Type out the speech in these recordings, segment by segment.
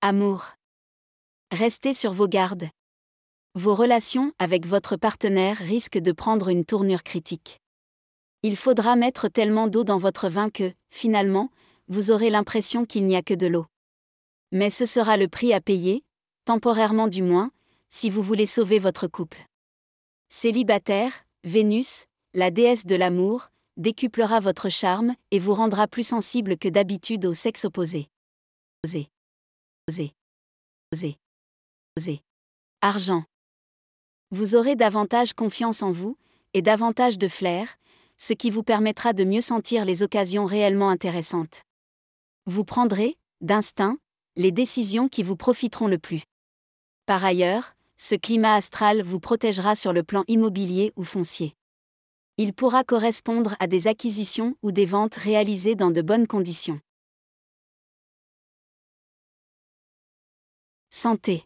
Amour. Restez sur vos gardes. Vos relations avec votre partenaire risquent de prendre une tournure critique. Il faudra mettre tellement d'eau dans votre vin que, finalement, vous aurez l'impression qu'il n'y a que de l'eau. Mais ce sera le prix à payer, temporairement du moins, si vous voulez sauver votre couple. Célibataire, Vénus, la déesse de l'amour, décuplera votre charme et vous rendra plus sensible que d'habitude au sexe opposé. Argent. Vous aurez davantage confiance en vous, et davantage de flair, ce qui vous permettra de mieux sentir les occasions réellement intéressantes. Vous prendrez, d'instinct, les décisions qui vous profiteront le plus. Par ailleurs, ce climat astral vous protégera sur le plan immobilier ou foncier. Il pourra correspondre à des acquisitions ou des ventes réalisées dans de bonnes conditions. Santé.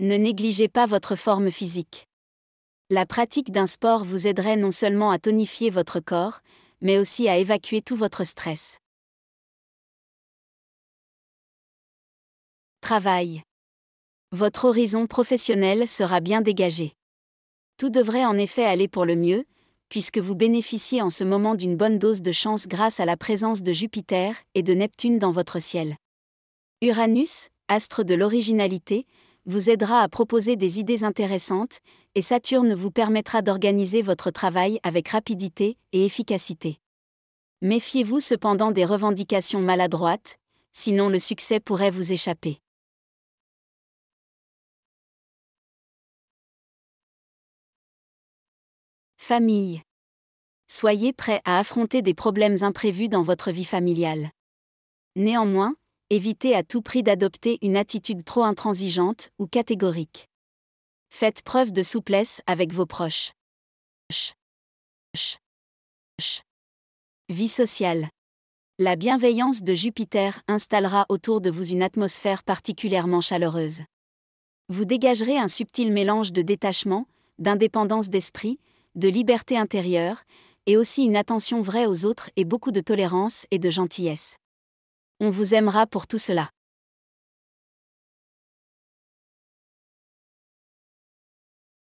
Ne négligez pas votre forme physique. La pratique d'un sport vous aiderait non seulement à tonifier votre corps, mais aussi à évacuer tout votre stress. Travail. Votre horizon professionnel sera bien dégagé. Tout devrait en effet aller pour le mieux, puisque vous bénéficiez en ce moment d'une bonne dose de chance grâce à la présence de Jupiter et de Neptune dans votre ciel. Uranus, astre de l'originalité, vous aidera à proposer des idées intéressantes, et Saturne vous permettra d'organiser votre travail avec rapidité et efficacité. Méfiez-vous cependant des revendications maladroites, sinon le succès pourrait vous échapper. Famille. Soyez prêt à affronter des problèmes imprévus dans votre vie familiale. Néanmoins, évitez à tout prix d'adopter une attitude trop intransigeante ou catégorique. Faites preuve de souplesse avec vos proches. Vie sociale. La bienveillance de Jupiter installera autour de vous une atmosphère particulièrement chaleureuse. Vous dégagerez un subtil mélange de détachement, d'indépendance d'esprit, de liberté intérieure, et aussi une attention vraie aux autres et beaucoup de tolérance et de gentillesse. On vous aimera pour tout cela.